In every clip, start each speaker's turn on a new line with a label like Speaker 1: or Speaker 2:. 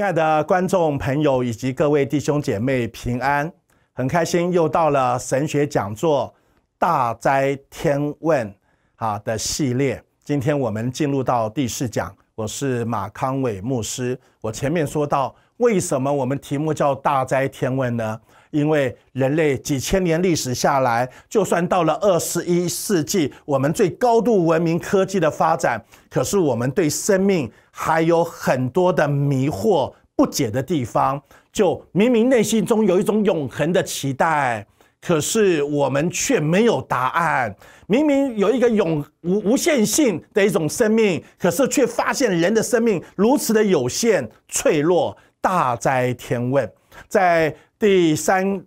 Speaker 1: 亲爱的观众朋友以及各位弟兄姐妹，平安！很开心又到了神学讲座《大灾天问》啊的系列，今天我们进入到第四讲。我是马康伟牧师。我前面说到。为什么我们题目叫《大灾天问》呢？因为人类几千年历史下来，就算到了二十一世纪，我们最高度文明科技的发展，可是我们对生命还有很多的迷惑不解的地方。就明明内心中有一种永恒的期待，可是我们却没有答案。明明有一个永无无限性的一种生命，可是却发现人的生命如此的有限、脆弱。大哉天问，在第三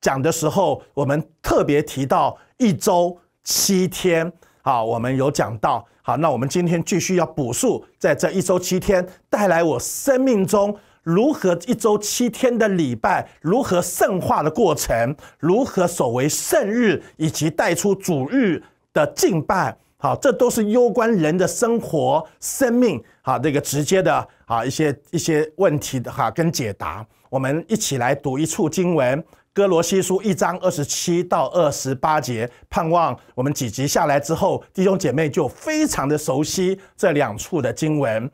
Speaker 1: 讲的时候，我们特别提到一周七天，好，我们有讲到，好，那我们今天继续要补述，在这一周七天带来我生命中如何一周七天的礼拜，如何圣化的过程，如何守为圣日，以及带出主日的敬拜，好，这都是攸关人的生活、生命，好，这个直接的。啊，一些一些问题的哈跟解答，我们一起来读一处经文《哥罗西书》一章二十七到二十八节。盼望我们几集下来之后，弟兄姐妹就非常的熟悉这两处的经文。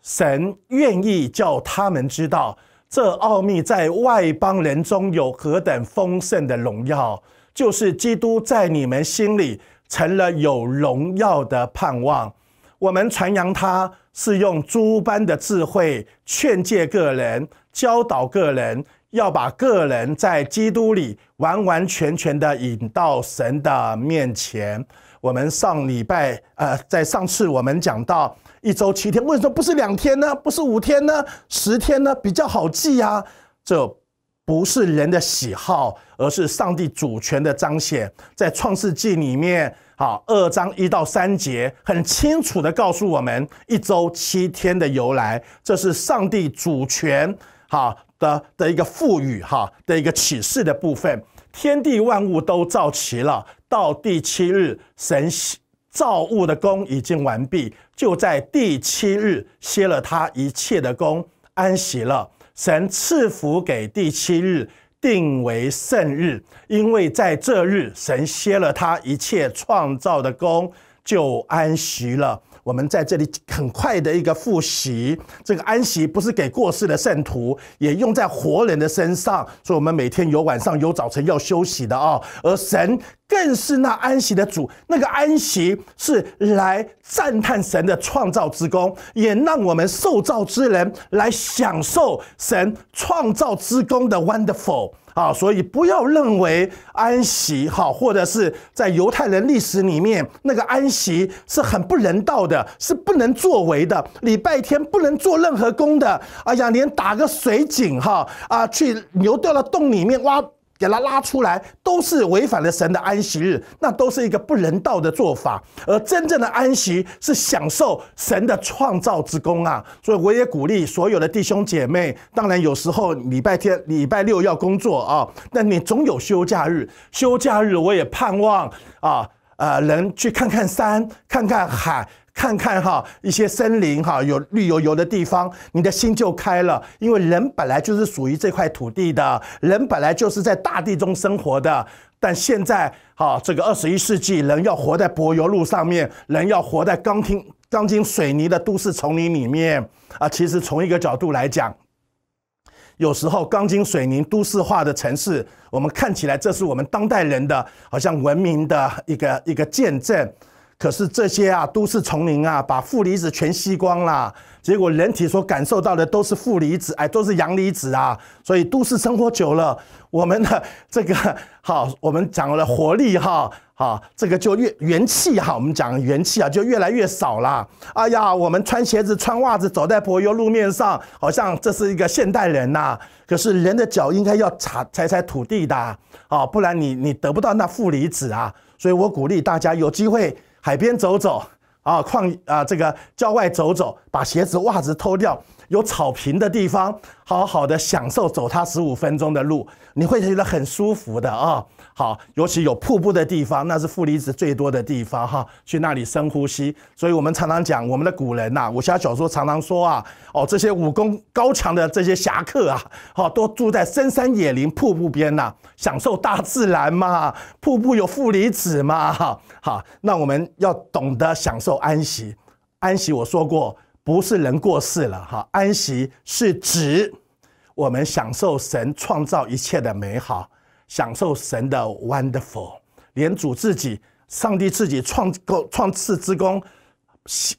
Speaker 1: 神愿意叫他们知道这奥秘在外邦人中有何等丰盛的荣耀，就是基督在你们心里成了有荣耀的盼望。我们传扬他是用诸般的智慧劝诫个人、教导个人，要把个人在基督里完完全全的引到神的面前。我们上礼拜呃，在上次我们讲到一周七天，为什么不是两天呢？不是五天呢？十天呢？比较好记呀。这不是人的喜好，而是上帝主权的彰显。在创世纪里面。好，二章一到三节很清楚的告诉我们一周七天的由来，这是上帝主权哈的的一个赋予哈的一个启示的部分。天地万物都造齐了，到第七日，神造物的功已经完毕，就在第七日歇了他一切的功，安息了。神赐福给第七日。定为圣日，因为在这日，神歇了他一切创造的功，就安息了。我们在这里很快的一个复习，这个安息不是给过世的圣徒，也用在活人的身上。所以，我们每天有晚上有早晨要休息的啊。而神更是那安息的主，那个安息是来赞叹神的创造之功，也让我们受造之人来享受神创造之功的 wonderful。啊，所以不要认为安息哈，或者是在犹太人历史里面那个安息是很不人道的，是不能作为的。礼拜天不能做任何工的，哎呀，连打个水井哈啊，去牛掉了洞里面挖。给他拉出来，都是违反了神的安息日，那都是一个不人道的做法。而真正的安息是享受神的创造之功啊！所以我也鼓励所有的弟兄姐妹，当然有时候礼拜天、礼拜六要工作啊，但你总有休假日。休假日我也盼望啊啊，能去看看山，看看海。看看哈，一些森林哈，有绿油油的地方，你的心就开了。因为人本来就是属于这块土地的，人本来就是在大地中生活的。但现在哈，这个二十一世纪，人要活在柏油路上面，人要活在钢筋钢筋水泥的都市丛林里面啊。其实从一个角度来讲，有时候钢筋水泥都市化的城市，我们看起来这是我们当代人的好像文明的一个一个见证。可是这些啊，都市丛林啊，把负离子全吸光啦。结果人体所感受到的都是负离子，哎，都是阳离子啊。所以都市生活久了，我们的 这个好，我们讲了活力哈，好，这个就越元气哈，我们讲元气啊，就越来越少了。哎呀，我们穿鞋子、穿袜子走在柏油路面上，好像这是一个现代人呐。可是人的脚应该要踩踩踩土地的，啊，不然你你得不到那负离子啊。所以我鼓励大家有机会。海边走走啊，矿啊，这个郊外走走，把鞋子袜子脱掉。有草坪的地方，好好的享受走它十五分钟的路，你会觉得很舒服的啊。好，尤其有瀑布的地方，那是负离子最多的地方哈。去那里深呼吸，所以我们常常讲，我们的古人呐，武侠小说常常说啊，哦，这些武功高强的这些侠客啊，好，都住在深山野林、瀑布边呐，享受大自然嘛。瀑布有负离子嘛？哈，好，那我们要懂得享受安息，安息，我说过。不是人过世了哈，安息是指我们享受神创造一切的美好，享受神的 wonderful。连主自己，上帝自己创构创赐之功，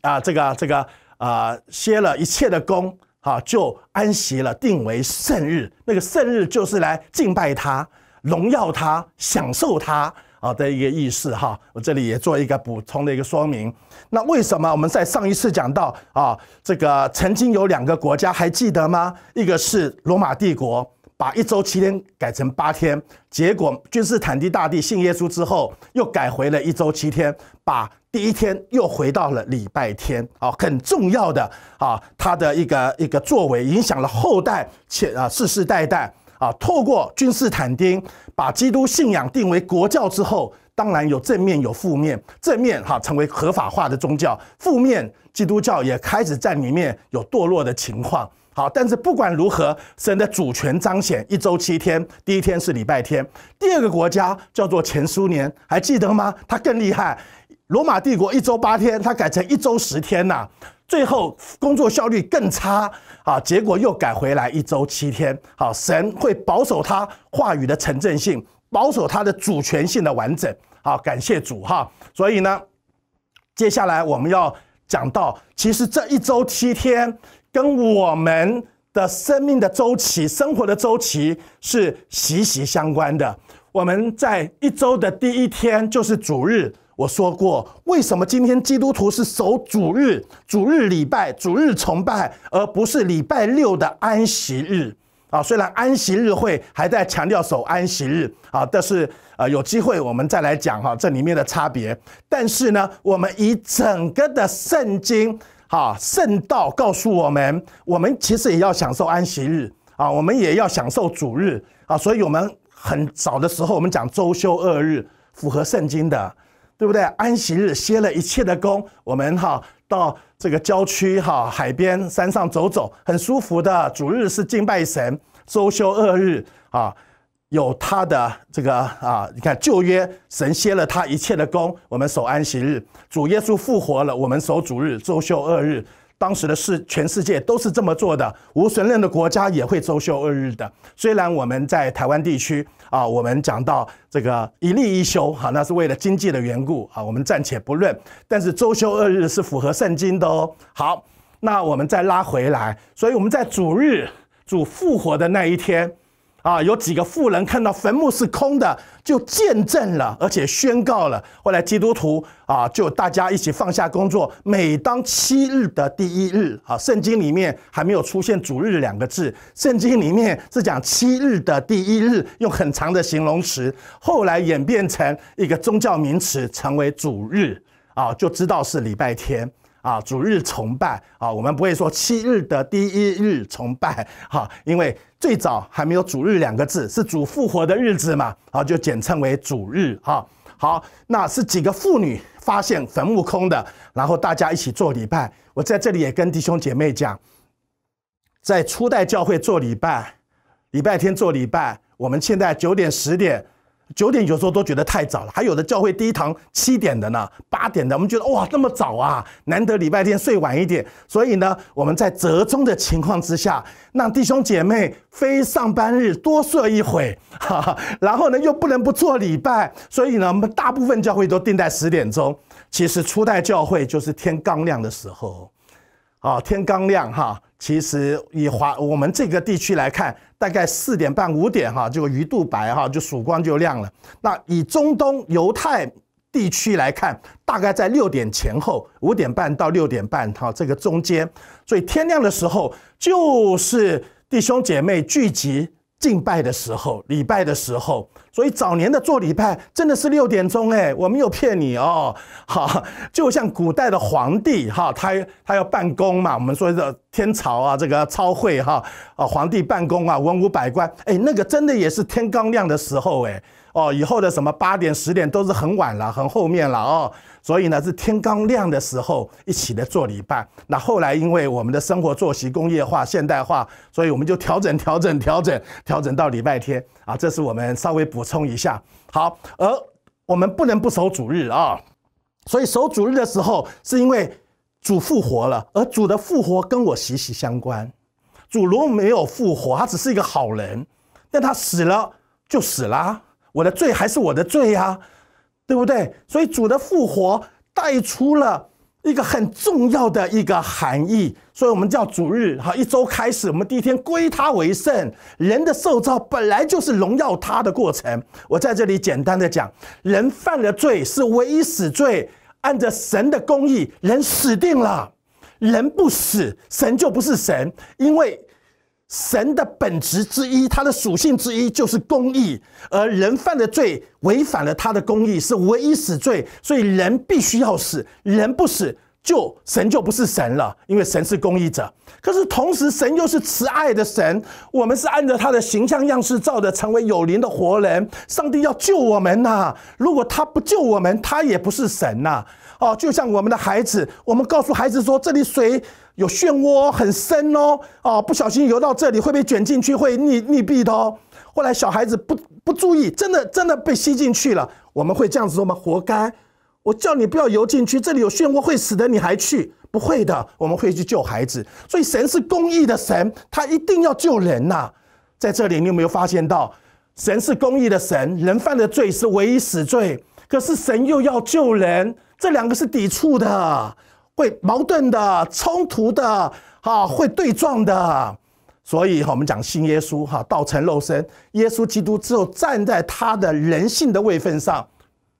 Speaker 1: 啊，这个这个啊，歇了一切的功，啊，就安息了，定为圣日。那个圣日就是来敬拜他，荣耀他，享受他。啊的一个意思哈，我这里也做一个补充的一个说明。那为什么我们在上一次讲到啊，这个曾经有两个国家还记得吗？一个是罗马帝国把一周七天改成八天，结果君士坦丁大帝信耶稣之后又改回了一周七天，把第一天又回到了礼拜天。啊，很重要的啊，他的一个一个作为影响了后代且啊世世代代。啊，透过君士坦丁把基督信仰定为国教之后，当然有正面有负面。正面哈，成为合法化的宗教；负面，基督教也开始在里面有堕落的情况。好，但是不管如何，神的主权彰显一周七天，第一天是礼拜天。第二个国家叫做前苏联，还记得吗？它更厉害，罗马帝国一周八天，它改成一周十天呐。最后工作效率更差啊！结果又改回来一周七天。好，神会保守他话语的成正性，保守他的主权性的完整。好，感谢主哈！所以呢，接下来我们要讲到，其实这一周七天跟我们的生命的周期、生活的周期是息息相关的。我们在一周的第一天就是主日。我说过，为什么今天基督徒是守主日、主日礼拜、主日崇拜，而不是礼拜六的安息日啊？虽然安息日会还在强调守安息日啊，但是呃，有机会我们再来讲哈这里面的差别。但是呢，我们以整个的圣经啊圣道告诉我们，我们其实也要享受安息日啊，我们也要享受主日啊，所以我们很早的时候我们讲周休二日，符合圣经的。对不对？安息日歇了一切的工，我们哈到这个郊区哈海边山上走走，很舒服的。主日是敬拜神，周休二日啊，有他的这个啊，你看旧约神歇了他一切的工，我们守安息日。主耶稣复活了，我们守主日，周休二日。当时的是全世界都是这么做的，无神论的国家也会周休二日的。虽然我们在台湾地区啊，我们讲到这个一例一休，哈，那是为了经济的缘故，啊，我们暂且不论。但是周休二日是符合圣经的哦。好，那我们再拉回来，所以我们在主日，主复活的那一天。啊，有几个富人看到坟墓是空的，就见证了，而且宣告了。后来基督徒啊，就大家一起放下工作，每当七日的第一日，啊，圣经里面还没有出现“主日”两个字，圣经里面是讲七日的第一日，用很长的形容词，后来演变成一个宗教名词，成为主日，啊，就知道是礼拜天。啊，主日崇拜啊，我们不会说七日的第一日崇拜 哈，因为最早还没有“主日”两个字，是主复活的日子嘛，好就简称为主日哈。好，那是几个妇女发现坟墓空的，然后大家一起做礼拜。我在这里也跟弟兄姐妹讲，在初代教会做礼拜，礼拜天做礼拜，我们现在九点十点。九点有时候都觉得太早了，还有的教会第一堂七点的呢，八点的。我们觉得哇，这么早啊，难得礼拜天睡晚一点。所以呢，我们在折中的情况之下，让弟兄姐妹非上班日多睡一会，然后呢又不能不做礼拜。所以呢，我们大部分教会都定在十点钟。其实初代教会就是天刚亮的时候，啊，天刚亮哈。其实以华我们这个地区来看，大概四点半五点哈，就鱼肚白哈，就曙光就亮了。那以中东犹太地区来看，大概在六点前后，五点半到六点半哈，这个中间，所以天亮的时候就是弟兄姐妹聚集敬拜的时候，礼拜的时候。所以早年的做礼拜真的是六点钟哎，我没有骗你哦。好，就像古代的皇帝哈，他他要办公嘛，我们说的天朝啊，这个超会哈，啊皇帝办公啊，文武百官哎，那个真的也是天刚亮的时候哎哦，以后的什么八点十点都是很晚了，很后面了哦。所以呢，是天刚亮的时候一起来做礼拜。那后来因为我们的生活作息工业化、现代化，所以我们就调整调整调整调整到礼拜天啊，这是我们稍微补。冲一下，好。而我们不能不守主日啊，所以守主日的时候，是因为主复活了。而主的复活跟我息息相关。主如果没有复活，他只是一个好人，但他死了就死啦，我的罪还是我的罪呀，对不对？所以主的复活带出了。一个很重要的一个含义，所以我们叫主日哈，一周开始，我们第一天归他为圣。人的受造本来就是荣耀他的过程。我在这里简单的讲，人犯了罪是唯一死罪，按着神的公义，人死定了。人不死，神就不是神，因为。神的本质之一，它的属性之一就是公义，而人犯的罪违反了他的公义，是唯一死罪，所以人必须要死。人不死，就神就不是神了，因为神是公义者。可是同时，神又是慈爱的神，我们是按照他的形象样式造的，成为有灵的活人。上帝要救我们呐，如果他不救我们，他也不是神呐。哦，就像我们的孩子，我们告诉孩子说：“这里水有漩涡，很深哦，哦，不小心游到这里会被卷进去，会溺溺毙的。”哦。后来小孩子不不注意，真的真的被吸进去了。我们会这样子说吗？活该！我叫你不要游进去，这里有漩涡会死的，你还去？不会的，我们会去救孩子。所以神是公义的神，他一定要救人呐。在这里，你有没有发现到，神是公义的神，人犯的罪是唯一死罪，可是神又要救人。这两个是抵触的，会矛盾的、冲突的，哈，会对撞的。所以，我们讲新耶稣，哈，道成肉身，耶稣基督只有站在他的人性的位分上，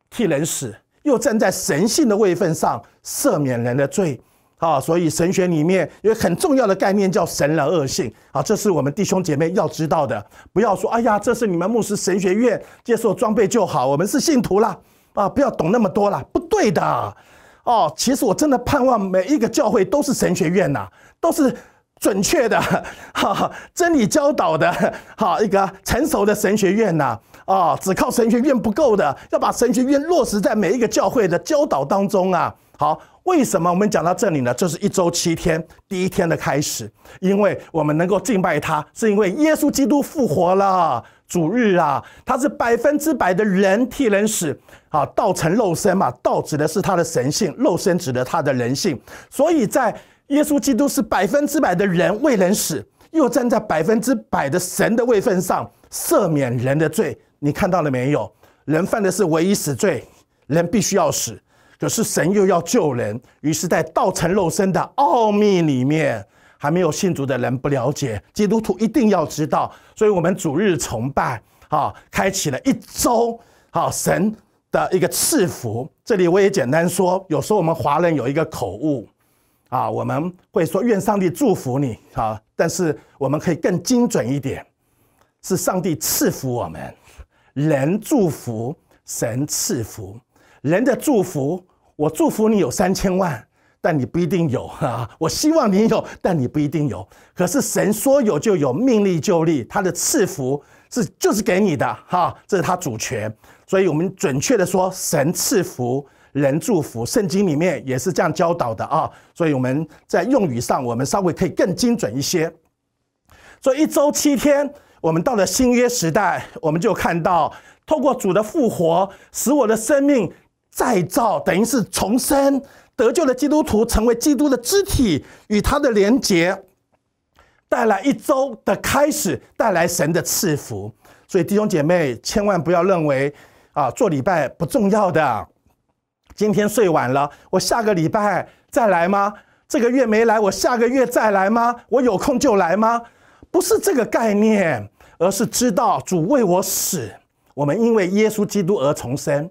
Speaker 1: 替人死，又站在神性的位分上赦免人的罪，啊，所以神学里面有很重要的概念叫神人恶性，啊，这是我们弟兄姐妹要知道的，不要说，哎呀，这是你们牧师神学院接受装备就好，我们是信徒啦啊，不要懂那么多不对的，哦，其实我真的盼望每一个教会都是神学院呐，都是准确的、真理教导的，好一个成熟的神学院呐。哦，只靠神学院不够的，要把神学院落实在每一个教会的教导当中啊。好，为什么我们讲到这里呢？就是一周七天第一天的开始，因为我们能够敬拜他，是因为耶稣基督复活了。主日啊，他是百分之百的人替人死，啊，道成肉身嘛，道指的是他的神性，肉身指的他的人性，所以在耶稣基督是百分之百的人为人死，又站在百分之百的神的位份上赦免人的罪，你看到了没有？人犯的是唯一死罪，人必须要死，可是神又要救人，于是，在道成肉身的奥秘里面。还没有信主的人不了解基督徒一定要知道，所以我们主日崇拜，好，开启了一周好神的一个赐福。这里我也简单说，有时候我们华人有一个口误，啊，我们会说愿上帝祝福你啊，但是我们可以更精准一点，是上帝赐福我们，人祝福神赐福，人的祝福，我祝福你有三千万。但你不一定有 哈，我希望你有，但你不一定有。可是神说有就有，命立就立，他的赐福是就是给你的哈，这是他主权。所以，我们准确的说，神赐福，人祝福，圣经里面也是这样教导的啊。所以我们在用语上，我们稍微可以更精准一些。所以一周七天，我们到了新约时代，我们就看到，透过主的复活，使我的生命再造，等于是重生。得救的基督徒成为基督的肢体与他的连结，带来一周的开始，带来神的赐福。所以弟兄姐妹千万不要认为啊做礼拜不重要的。今天睡晚了，我下个礼拜再来吗？这个月没来，我下个月再来吗？我有空就来吗？不是这个概念，而是知道主为我死，我们因为耶稣基督而重生。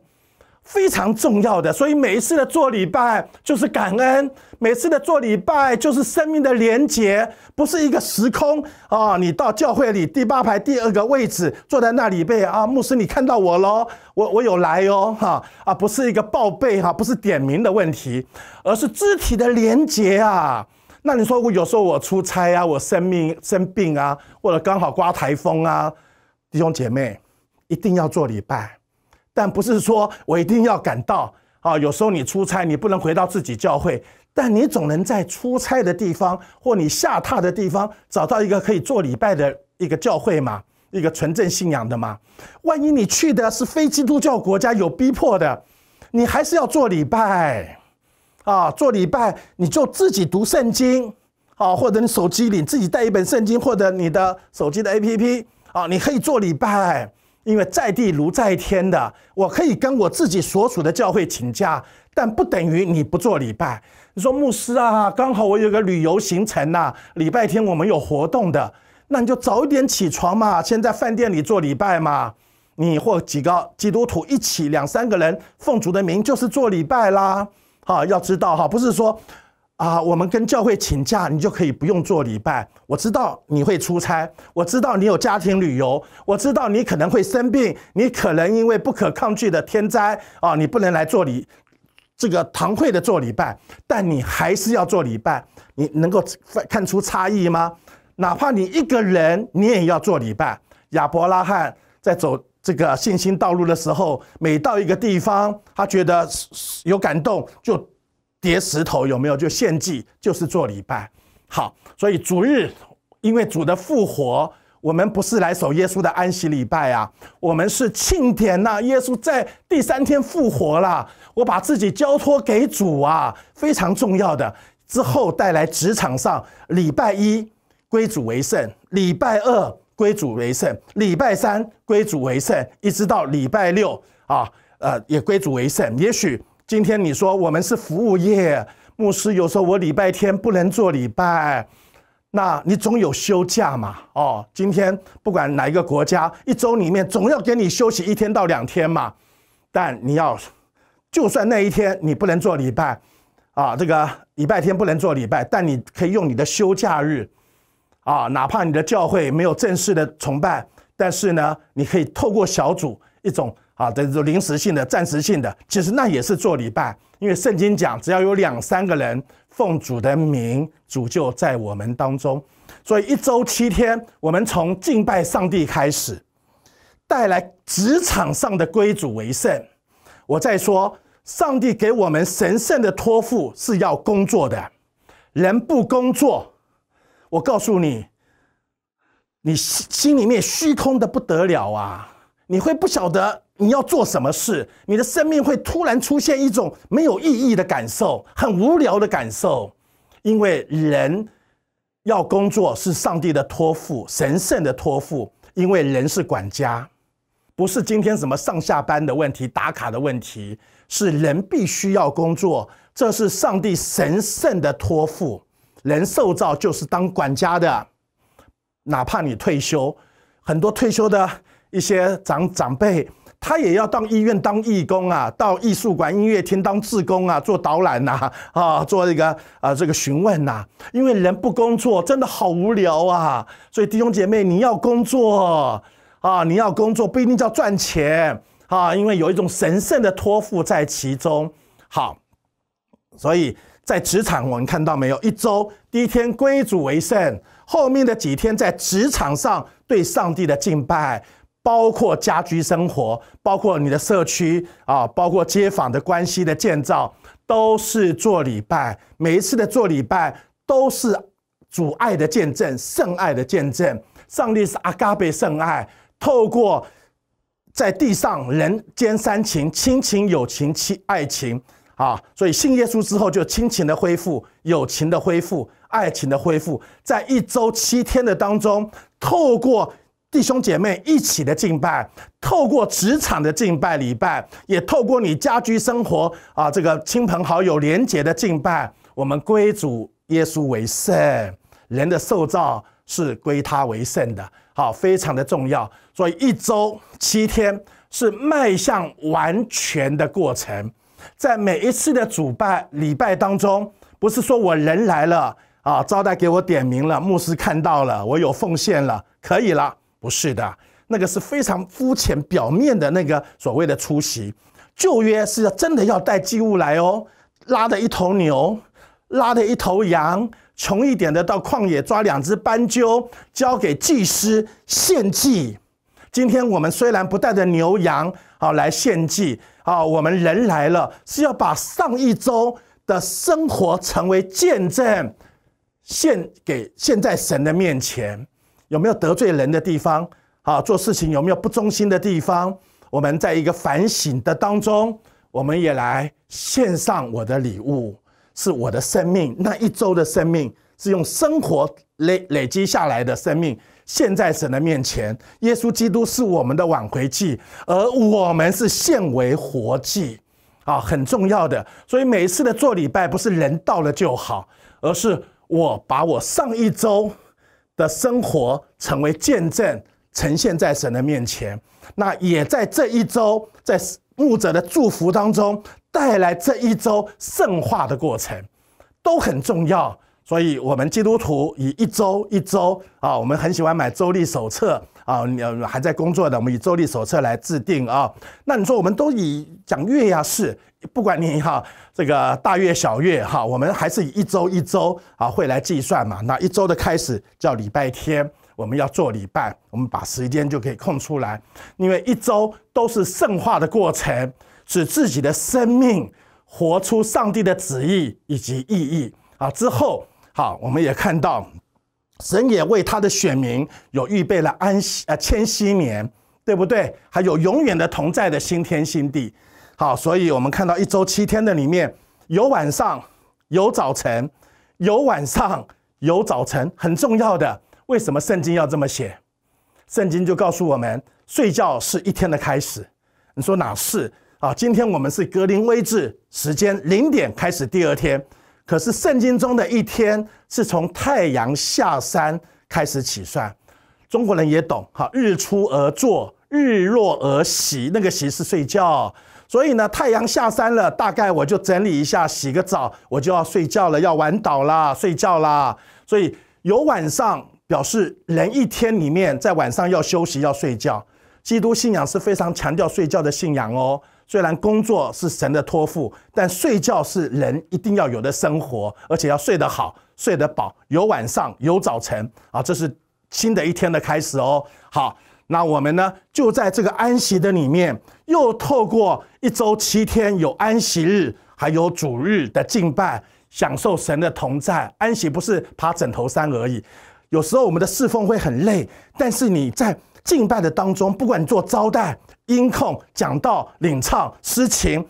Speaker 1: 非常重要的，所以每一次的做礼拜就是感恩，每次的做礼拜就是生命的连结，不是一个时空啊。你到教会里第八排第二个位置坐在那里背啊，牧师你看到我喽，我我有来哟哈啊，不是一个报备哈，不是点名的问题，而是肢体的连结啊。那你说我有时候我出差啊，我生病生病啊，或者刚好刮台风啊，弟兄姐妹一定要做礼拜。但不是说我一定要赶到啊！有时候你出差，你不能回到自己教会，但你总能在出差的地方或你下榻的地方找到一个可以做礼拜的一个教会嘛？一个纯正信仰的嘛？万一你去的是非基督教国家有逼迫的，你还是要做礼拜啊！做礼拜你就自己读圣经啊，或者你手机里自己带一本圣经，或者你的手机的 APP 啊，你可以做礼拜。因为在地如在天的，我可以跟我自己所属的教会请假，但不等于你不做礼拜。你说牧师啊，刚好我有个旅游行程呐，礼拜天我们有活动的，那你就早一点起床嘛，先在饭店里做礼拜嘛。你或几个基督徒一起两三个人，奉主的名就是做礼拜啦。好，要知道哈，不是说。啊，我们跟教会请假，你就可以不用做礼拜。我知道你会出差，我知道你有家庭旅游，我知道你可能会生病，你可能因为不可抗拒的天灾啊，你不能来做礼这个堂会的做礼拜，但你还是要做礼拜。你能够看出差异吗？哪怕你一个人，你也要做礼拜。亚伯拉罕在走这个信心道路的时候，每到一个地方，他觉得有感动就。叠石头有没有？就献祭，就是做礼拜。好，所以主日，因为主的复活，我们不是来守耶稣的安息礼拜啊，我们是庆典呐。耶稣在第三天复活了，我把自己交托给主啊，非常重要的。之后带来职场上，礼拜一归主为圣，礼拜二归主为圣，礼拜三归主为圣，一直到礼拜六啊，呃，也归主为圣。也许。今天你说我们是服务业，牧师有时候我礼拜天不能做礼拜，那你总有休假嘛？哦，今天不管哪一个国家，一周里面总要给你休息一天到两天嘛。但你要，就算那一天你不能做礼拜，啊，这个礼拜天不能做礼拜，但你可以用你的休假日，啊，哪怕你的教会没有正式的崇拜，但是呢，你可以透过小组一种。啊，这于临时性的、暂时性的，其实那也是做礼拜。因为圣经讲，只要有两三个人奉主的名，主就在我们当中。所以一周七天，我们从敬拜上帝开始，带来职场上的归主为圣。我在说，上帝给我们神圣的托付是要工作的。人不工作，我告诉你，你心心里面虚空的不得了啊！你会不晓得。你要做什么事？你的生命会突然出现一种没有意义的感受，很无聊的感受，因为人要工作是上帝的托付，神圣的托付。因为人是管家，不是今天什么上下班的问题、打卡的问题，是人必须要工作，这是上帝神圣的托付。人受造就是当管家的，哪怕你退休，很多退休的一些长长辈。他也要到医院当义工啊，到艺术馆、音乐厅当志工啊，做导览呐，啊，做一个啊这个询问呐。因为人不工作真的好无聊啊，所以弟兄姐妹，你要工作啊，你要工作不一定叫赚钱啊，因为有一种神圣的托付在其中。好，所以在职场我们看到没有，一周第一天归主为圣，后面的几天在职场上对上帝的敬拜。包括家居生活，包括你的社区啊，包括街坊的关系的建造，都是做礼拜。每一次的做礼拜，都是主爱的见证，圣爱的见证。上帝是阿嘎贝圣爱，透过在地上人间三情：亲情、友情、情爱情啊。所以信耶稣之后，就亲情的恢复，友情的恢复，爱情的恢复，在一周七天的当中，透过。弟兄姐妹一起的敬拜，透过职场的敬拜礼拜，也透过你家居生活啊，这个亲朋好友联结的敬拜，我们归主耶稣为圣，人的受造是归他为圣的，好，非常的重要。所以一周七天是迈向完全的过程，在每一次的主拜礼拜当中，不是说我人来了啊，招待给我点名了，牧师看到了，我有奉献了，可以了。不是的，那个是非常肤浅、表面的那个所谓的出席。旧约是要真的要带祭物来哦，拉的一头牛，拉的一头羊，穷一点的到旷野抓两只斑鸠，交给祭司献祭。今天我们虽然不带着牛羊啊来献祭啊，我们人来了是要把上一周的生活成为见证，献给现在神的面前。有没有得罪人的地方？好，做事情有没有不忠心的地方？我们在一个反省的当中，我们也来献上我的礼物，是我的生命那一周的生命，是用生活累累积下来的生命，现在神的面前，耶稣基督是我们的挽回祭，而我们是献为活祭，啊，很重要的。所以每一次的做礼拜，不是人到了就好，而是我把我上一周。的生活成为见证，呈现在神的面前。那也在这一周，在牧者的祝福当中，带来这一周圣化的过程，都很重要。所以，我们基督徒以一周一周啊，我们很喜欢买周历手册啊。你还在工作的，我们以周历手册来制定啊。那你说，我们都以讲月呀是，不管你哈这个大月小月哈，我们还是以一周一周啊会来计算嘛？那一周的开始叫礼拜天，我们要做礼拜，我们把时间就可以空出来，因为一周都是圣化的过程，使自己的生命活出上帝的旨意以及意义啊。之后。好，我们也看到，神也为他的选民有预备了安息呃千禧年，对不对？还有永远的同在的新天新地。好，所以我们看到一周七天的里面有晚上，有早晨，有晚上，有早晨。很重要的，为什么圣经要这么写？圣经就告诉我们，睡觉是一天的开始。你说哪是啊？今天我们是格林威治时间零点开始第二天。可是圣经中的一天是从太阳下山开始起算，中国人也懂哈，日出而作，日落而息，那个息是睡觉。所以呢，太阳下山了，大概我就整理一下，洗个澡，我就要睡觉了，要晚倒啦，睡觉啦。所以有晚上表示人一天里面在晚上要休息要睡觉。基督信仰是非常强调睡觉的信仰哦。虽然工作是神的托付，但睡觉是人一定要有的生活，而且要睡得好、睡得饱。有晚上，有早晨，啊，这是新的一天的开始哦。好，那我们呢，就在这个安息的里面，又透过一周七天有安息日，还有主日的敬拜，享受神的同在。安息不是爬枕头山而已，有时候我们的侍奉会很累，但是你在。敬拜的当中，不管你做招待、音控、讲道、领唱、诗情，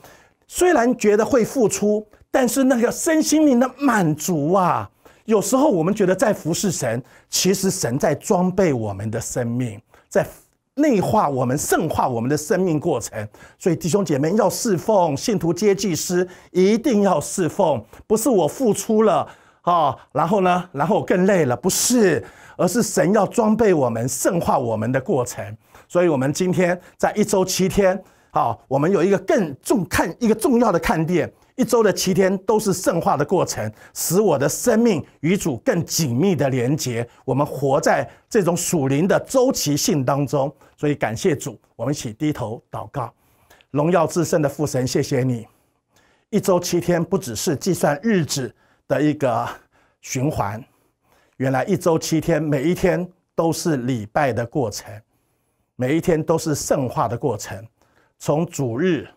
Speaker 1: 虽然觉得会付出，但是那个身心灵的满足啊，有时候我们觉得在服侍神，其实神在装备我们的生命，在内化我们、圣化我们的生命过程。所以弟兄姐妹要侍奉信徒接济师，一定要侍奉，不是我付出了啊，然后呢，然后更累了，不是。而是神要装备我们、圣化我们的过程，所以，我们今天在一周七天，好，我们有一个更重看一个重要的看点：一周的七天都是圣化的过程，使我的生命与主更紧密的连结。我们活在这种属灵的周期性当中，所以感谢主，我们一起低头祷告，荣耀至圣的父神，谢谢你。一周七天不只是计算日子的一个循环。原来一周七天，每一天都是礼拜的过程，每一天都是圣化的过程。从主日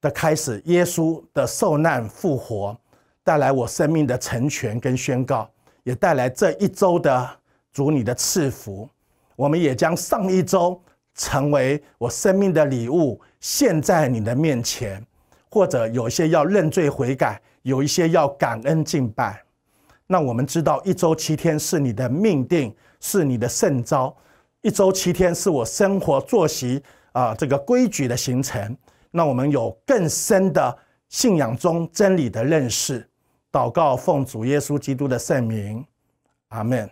Speaker 1: 的开始，耶稣的受难、复活，带来我生命的成全跟宣告，也带来这一周的主你的赐福。我们也将上一周成为我生命的礼物，献在你的面前。或者有些要认罪悔改，有一些要感恩敬拜。那我们知道一周七天是你的命定，是你的圣招，一周七天是我生活作息啊，这个规矩的形成。那我们有更深的信仰中真理的认识，祷告奉主耶稣基督的圣名，阿门。